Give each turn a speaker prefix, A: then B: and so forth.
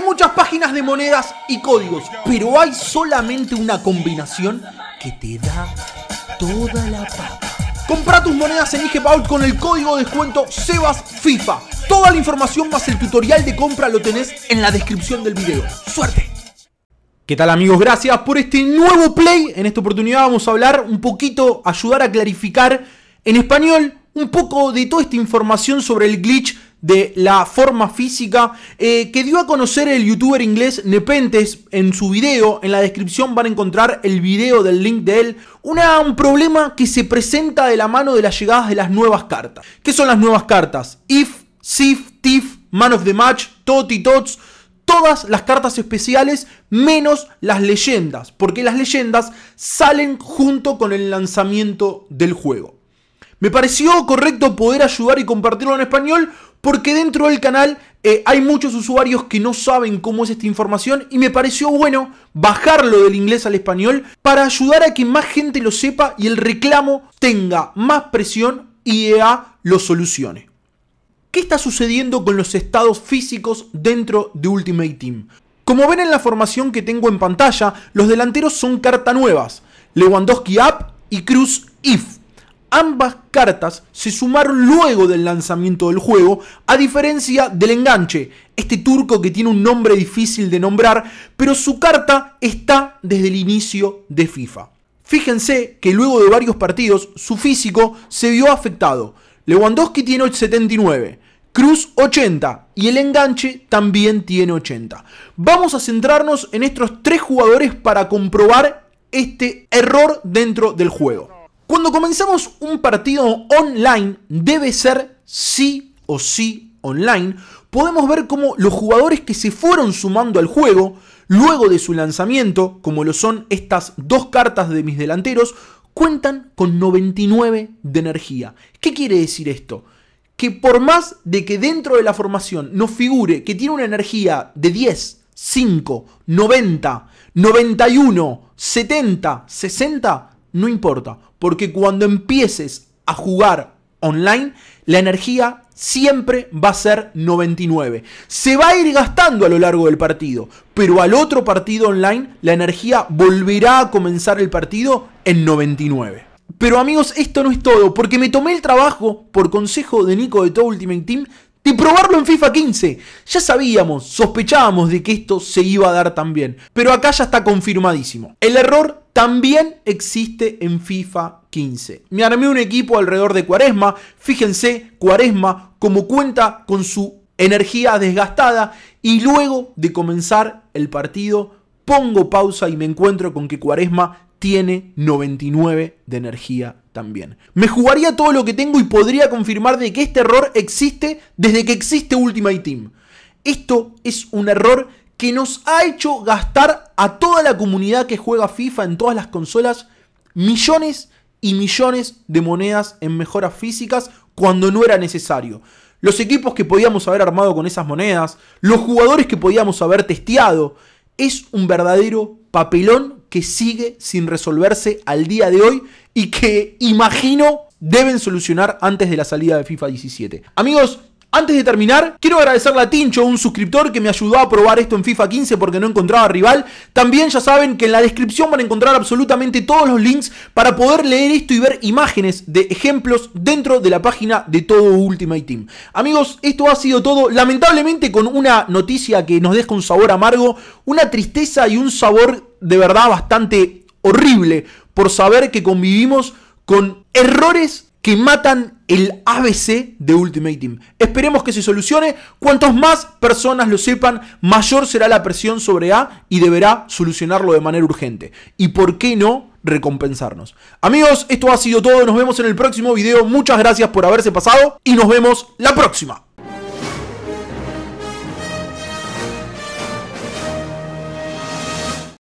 A: Hay muchas páginas de monedas y códigos, pero hay solamente una combinación que te da toda la pata. Compra tus monedas en IGPAUL con el código de descuento SEBAS FIFA. Toda la información más el tutorial de compra lo tenés en la descripción del video. ¡Suerte! ¿Qué tal amigos? Gracias por este nuevo play. En esta oportunidad vamos a hablar un poquito, ayudar a clarificar en español un poco de toda esta información sobre el glitch de la forma física eh, que dio a conocer el youtuber inglés Nepentes en su video. En la descripción van a encontrar el video del link de él. un problema que se presenta de la mano de las llegadas de las nuevas cartas. ¿Qué son las nuevas cartas? If, Sif, Tif, Man of the Match, Toti Tots todas las cartas especiales menos las leyendas, porque las leyendas salen junto con el lanzamiento del juego. Me pareció correcto poder ayudar y compartirlo en español porque dentro del canal eh, hay muchos usuarios que no saben cómo es esta información y me pareció bueno bajarlo del inglés al español para ayudar a que más gente lo sepa y el reclamo tenga más presión y EA lo solucione. ¿Qué está sucediendo con los estados físicos dentro de Ultimate Team? Como ven en la formación que tengo en pantalla, los delanteros son carta nuevas, Lewandowski up y Cruz if. Ambas cartas se sumaron luego del lanzamiento del juego, a diferencia del enganche, este turco que tiene un nombre difícil de nombrar, pero su carta está desde el inicio de FIFA. Fíjense que luego de varios partidos su físico se vio afectado. Lewandowski tiene 79, Cruz 80 y el enganche también tiene 80. Vamos a centrarnos en estos tres jugadores para comprobar este error dentro del juego. Cuando comenzamos un partido online, debe ser sí o sí online. Podemos ver cómo los jugadores que se fueron sumando al juego, luego de su lanzamiento, como lo son estas dos cartas de mis delanteros, cuentan con 99 de energía. ¿Qué quiere decir esto? Que por más de que dentro de la formación nos figure que tiene una energía de 10, 5, 90, 91, 70, 60, no importa, porque cuando empieces a jugar online, la energía siempre va a ser 99. Se va a ir gastando a lo largo del partido, pero al otro partido online, la energía volverá a comenzar el partido en 99. Pero amigos, esto no es todo, porque me tomé el trabajo, por consejo de Nico de todo Ultimate Team, y probarlo en FIFA 15. Ya sabíamos, sospechábamos de que esto se iba a dar también, pero acá ya está confirmadísimo. El error también existe en FIFA 15. Me armé un equipo alrededor de Cuaresma, fíjense, Cuaresma como cuenta con su energía desgastada y luego de comenzar el partido pongo pausa y me encuentro con que Cuaresma tiene 99 de energía me jugaría todo lo que tengo y podría confirmar de que este error existe desde que existe Ultimate Team. Esto es un error que nos ha hecho gastar a toda la comunidad que juega FIFA en todas las consolas millones y millones de monedas en mejoras físicas cuando no era necesario. Los equipos que podíamos haber armado con esas monedas, los jugadores que podíamos haber testeado, es un verdadero papelón que sigue sin resolverse al día de hoy y que imagino deben solucionar antes de la salida de FIFA 17. Amigos, antes de terminar, quiero agradecerle a Tincho, un suscriptor que me ayudó a probar esto en FIFA 15 porque no encontraba rival. También ya saben que en la descripción van a encontrar absolutamente todos los links para poder leer esto y ver imágenes de ejemplos dentro de la página de todo Ultimate Team. Amigos, esto ha sido todo. Lamentablemente con una noticia que nos deja un sabor amargo, una tristeza y un sabor de verdad bastante horrible por saber que convivimos con errores que matan el ABC de Ultimate Team. Esperemos que se solucione. Cuantos más personas lo sepan, mayor será la presión sobre A y deberá solucionarlo de manera urgente. Y por qué no recompensarnos. Amigos, esto ha sido todo. Nos vemos en el próximo video. Muchas gracias por haberse pasado y nos vemos la próxima.